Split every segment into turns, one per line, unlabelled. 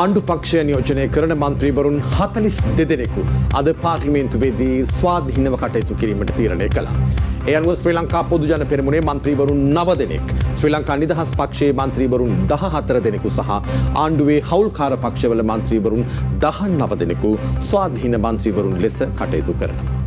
ආණ්ඩු පක්ෂය නියෝජනය කරන මන්ත්‍රීවරුන් හතලිස් දෙදෙනෙකු අද පාර්ලිමේන්තුවේදී ස්වාධීනව කටයුතු කිරීමට තීරණය කළා. එයන්ව ශ්‍රී ලංකා පොදු ජන පෙරමුණේ මන්ත්‍රීවරුන් නව දෙනෙක් ශ්‍රී ලංකා නිදහස් පක්ෂයේ මන්ත්‍රීවරුන් දහ හතර දෙනෙකු සහ ආණ්ඩුවේ හවුල්කාර පක්ෂවල මන්ත්‍රීවරුන් දහන් නව දෙනෙකු ස්වාධීන මන්ත්‍රීවරුන් ලෙස කටයුතු කරනවා.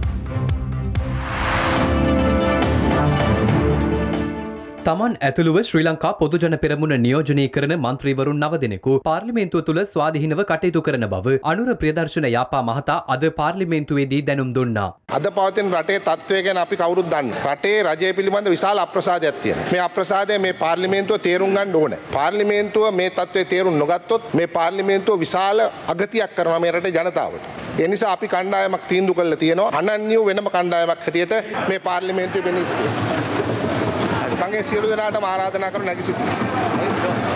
තමන් ඇතුළුව ශ්‍රී ලංකා පොදුජන පෙරමුණ නියෝජනය කරන මන්ත්‍රීවරුන් නව දෙනෙකු පාර්ලිමේන්තුව තුළ ස්වාධීනව කටයුතු කරන බව අනුර ප්‍රදර්ශන යාපා මහතා අද පාර්ලිමේන්තුවේදී දැනුම් දුන්නා.
අද පවතින රටේ තත්ත්වය ගැන අපි කවුරුත් දන්න. රටේ රජය පිළිබඳ විශාල අප්‍රසාදයක් තියෙනවා. මේ අප්‍රසාදය මේ පාර්ලිමේන්තුව තේරුම් ගන්න ඕනේ. පාර්ලිමේන්තුව මේ තත්ත්වය තේරුම් නොගත්තොත් මේ පාර්ලිමේන්තුව විශාල අගතියක් කරනවා මේ රටේ ජනතාවට. ඒ නිසා අපි කණ්ඩායමක් තීන්දුව කළා තියෙනවා. අනන්‍යව වෙනම කණ්ඩායමක් හැටියට මේ පාර්ලිමේන්තුවේ වෙන්නේ. වගේ සියලු දෙනාටම ආරාධනා කර නැගී සිටිනවා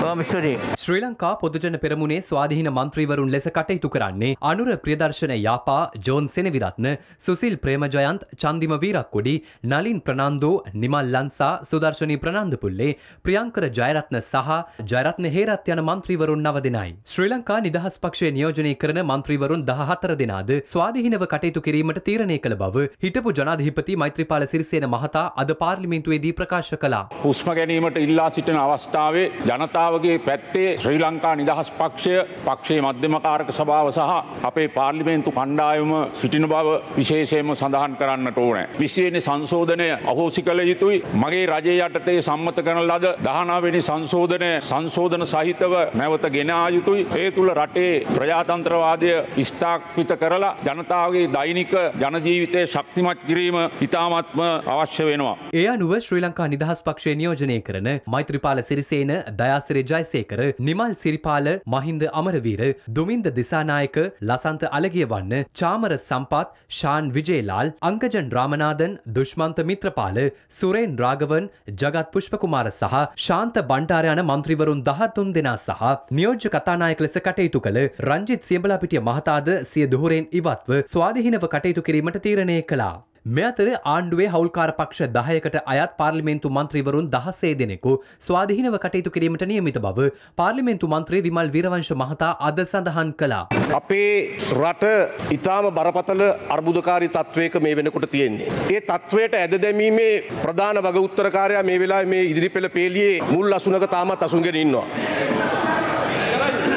ශ්‍රී ලංකා පොදුජන පෙරමුණේ ස්වාධීන මන්ත්‍රීවරුන් ලෙස කටයුතු කරන්නේ අනුර ප්‍රදර්ශන යාපා ජෝන් සෙනවිරත්න සුසිල් ප්‍රේමජයන්ත් චන්දිම වීරක්කොඩි නලින් ප්‍රනන්දෝ නිමල් ලන්සා සුදර්ශනී ප්‍රනන්දපුල්ලේ ප්‍රියංකර ජයරත්න සහ ජයරත්න හේරත් යන මන්ත්‍රීවරුන් නව දෙනයි. ශ්‍රී ලංකා නිදහස් පක්ෂය නියෝජනය කරන මන්ත්‍රීවරුන් දහතර දෙනාද ස්වාධීනව කටයුතු කිරීමට තීරණය කළ බව හිටපු ජනාධිපති මෛත්‍රපාල සිරිසේන මහතා අද පාර්ලිමින්තුවේදී ප්‍රකාශ කළා.
හුස්ම ගැනීමට ඉල්ලා සිටින අවස්ථාවේ ජනතාව ලංකාවගේ පැත්තේ ශ්‍රී ලංකා නිදහස් පක්ෂය පක්ෂයේ මධ්‍යමකාරක සභාව සහ අපේ පාර්ලිමේන්තු කණ්ඩායම සිටින බව විශේෂයම සඳහන් කරන්නට ඕනෑ. විශේණ සංශෝධනය අහෝසි කළ යුතුයි මගේ රජය යටතේ සම්මත කරන ලද දහනාවෙනි සංශෝධනය සංශෝධන සහිතව නැවත ගෙනා යුතුයි. ඒ තුළ රටේ ප්‍රජාතන්ත්‍රවාදය ස්ථාක්විත කරලා ජනතාවගේ දෛනික ජනජීවිතය ශක්තිමත් කිරීම ඉතාමත්ම
අවශ්‍ය වෙනවා. ඒ අනුව ශ්‍රී ලංකා නිදහස් පක්ෂය නියෝජනය කරන මෛත්‍රපාල සිරිසේන දයාසිරේ සූර්ය ජයසේකර, නිමල් සිරිපාල, මහින්ද අමරවීර, දුමින්ද දිසානායක, ලසන්ත අලගියවන්න, චාමර සම්පත්, ෂාන් විජේලාල්, අංකජන් රාමනාදන්, දුෂ්මන්ත මිත්‍රපාල, සුරේන් රාගවන්, ජගත් පුෂ්පකුමාර සහ ශාන්ත බණ්ඩාර යන മന്ത്രിවරුන් 13 දෙනා සහ නියෝජ්‍ය කතානායක ලෙස කටයුතු කළ රංජිත් සියඹලාපිටිය මහතාද සිය දුහරෙන් ඉවත්ව ස්වාධීනව කටයුතු කිරීමට තීරණය කළා. මෙතර ආණ්ඩුවේ හවල්කාර පක්ෂ දහයකට අයත් පාර්ලිමේන්තු මන්ත්‍රීවරුන් දහසේ දෙනෙකු ස්වාධීනව කටයුතු කිරීමට නියමිත බව පාර්ලිමේන්තු මන්ත්‍රී විමල් විරවංශ මහතා අද සඳහන් කළා. අපේ
රට ඉතාම බරපතල අර්බුදකාරී තත්ත්වයක මේ වෙනකොට තියෙන්නේ. ඒ තත්ත්වයට ඇද දැමීමේ ප්‍රධාන වග උත්තරකාරයා මේ වෙලාවේ මේ ඉදිරිපෙළ පේලියේ මුල් අසුනක තාමත් අසුන්ගෙන ඉන්නවා.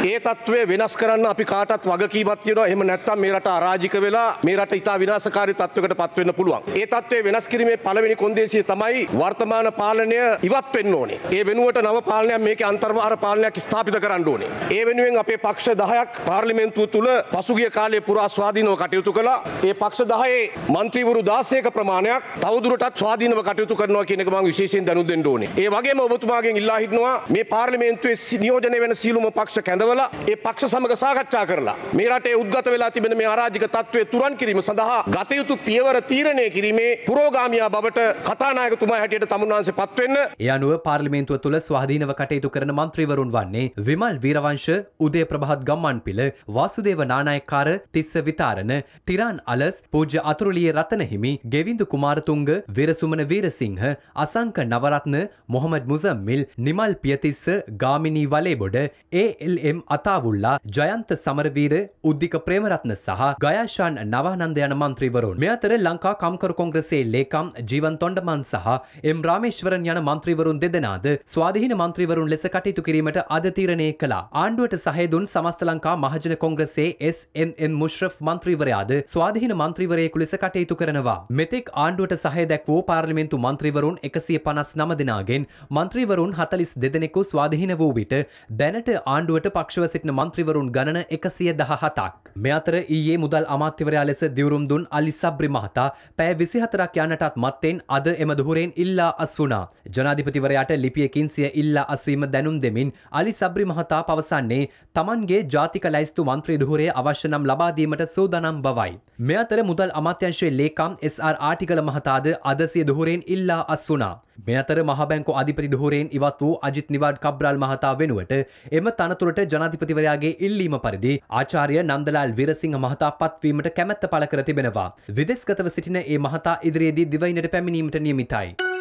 ඒ తත්වය වෙනස් කරන්න අපි කාටත් වගකීමක් තියෙනවා. එහෙම නැත්නම් මේ රට අරාජික වෙලා මේ රට ඉතා විනාශකාරී තත්වයකට පත් වෙන්න පුළුවන්. ඒ తත්වය වෙනස් කිරීමේ පළවෙනි කොන්දේසිය තමයි වර්තමාන පාලනය ඉවත් වෙන්න ඕනේ. ඒ වෙනුවට නව පාලනයක් මේකේ අන්තර්වාර පාලනයක් ස්ථාපිත කරන්න ඕනේ. ඒ වෙනුවෙන් අපේ පක්ෂ 10ක් පාර්ලිමේන්තුව තුල පසුගිය කාලයේ පුරා ස්වාධීනව කටයුතු කළා. ඒ පක්ෂ 10ේ മന്ത്രിවරු 16ක ප්‍රමාණයක් තවදුරටත් ස්වාධීනව කටයුතු කරනවා කියන එක මම විශේෂයෙන් දැනුම් දෙන්න ඕනේ. ඒ වගේම ඔබතුමාගෙන් ඉල්ලා හිටනවා මේ පාර්ලිමේන්තුවේ නියෝජනය වෙන සීලුම පක්ෂ කැඳවර පිළිබඳවලා ඒ පක්ෂ සමග සාකච්ඡා කරලා මේ රටේ උද්ගත වෙලා තිබෙන මේ අරාජික තත්ත්වය තුරන් කිරීම සඳහා ගත යුතු පියවර තීරණය කිරීමේ පුරෝගාමියා බවට කතානායකතුමා හැටියට තමුන්වහන්සේ පත්වෙන්න.
ඒ අනුව පාර්ලිමේන්තුව තුළ ස්වාධීනව කටයුතු කරන මන්ත්‍රීවරුන් වන්නේ විමල් වීරවංශ, උදේ ප්‍රභාත් ගම්මන්පිල, වාසුදේව නානායක්කාර, තිස්ස විතාරණ, තිරාන් අලස්, පූජ්‍ය අතුරුලිය රතනහිමි, ගෙවිඳු කුමාරතුංග, විරසුමන වීරසිංහ, අසංක නවරත්න, මොහමඩ් මුසම්මිල්, නිමල් පියතිස්ස, ගාමිණී වලේබොඩ, ALM අතාවුල්ලා ජයන්ත සමරවීර උද්දික ප්‍රේමරත්න සහ ගයාශාන් නවානන්ද යන මන්ත්‍රීවරුන්. මේ අතර ලංකා කම්කරු කොංග්‍රසයේ ලේකම් ජීවන් තොණ්ඩමන් සහ එම් රාමේශ්වරන් යන මන්ත්‍රීවරුන් දෙදෙනාද ස්වාධීන මන්ත්‍රීවරුන් ලෙස කටයුතු කිරීමට අද තීරණය කළා. ආණ්ඩුවට සහය දුන් සමස්ත ලංකා මහජන කොංග්‍රසයේ එස්.එම්.එම්. මුෂරෆ් මන්ත්‍රීවරයාද ස්වාධීන මන්ත්‍රීවරයෙකු ලෙස කටයුතු කරනවා. මෙතෙක් ආණ්ඩුවට සහය දැක්වූ පාර්ලිමේන්තු මන්ත්‍රීවරුන් එකසිය පනස් නම දෙනාගෙන් මන්ත්‍රීවරුන් හතලිස් දෙදෙනෙකු ස්වාධීන වූ විට දැනට ආණ්ඩුවට පක්ෂ පක්ෂව සිටින මන්ත්‍රීවරුන් ගණන එකසිය දහහතක්. මෙ අතර ඊයේ මුදල් අමාත්‍යවරයා ලෙස දිවුරුම් දුන් අලි සබ්‍රි මහතා පැය විසිහතරක් යන්නටත් මත්තෙන් අද එම දුහරෙන් ඉල්ලා අස් වුණා. ජනාධිපතිවරයාට ලිපියකින් සිය ඉල්ලා අස්වීම දැනුම් දෙමින් අලි සබ්‍රි මහතා පවසන්නේ තමන්ගේ ජාතික ලයිස්තු මන්ත්‍රී දුහරේ අවශ්‍ය නම් ලබාදීමට සූදානම් බවයි. මෙ අතර මුදල් අමාත්‍යංශයේ ලේකම් SR ආටිගල මහතාද අද සිය දුහරෙන් ඉල්ලා අස් වුණා. මෙ අතර මහබැංකු අධිපති දුහරෙන් ඉවත් වූ අජිත් නිවාඩ් කබ්‍රාල් මහතා වෙනුවට එම තනතුරට ජන ජනාධිපතිවරයාගේ ඉල්ලීම පරිදි ආචාර්ය නන්දලාල් වීරසිංහ මහතා පත්වීමට කැමැත්ත පළ කර තිබෙනවා. විදෙස්ගතව සිටින ඒ මහතා ඉදිරියේදී දිවයිනට පැමිණීමට නියමිතයි.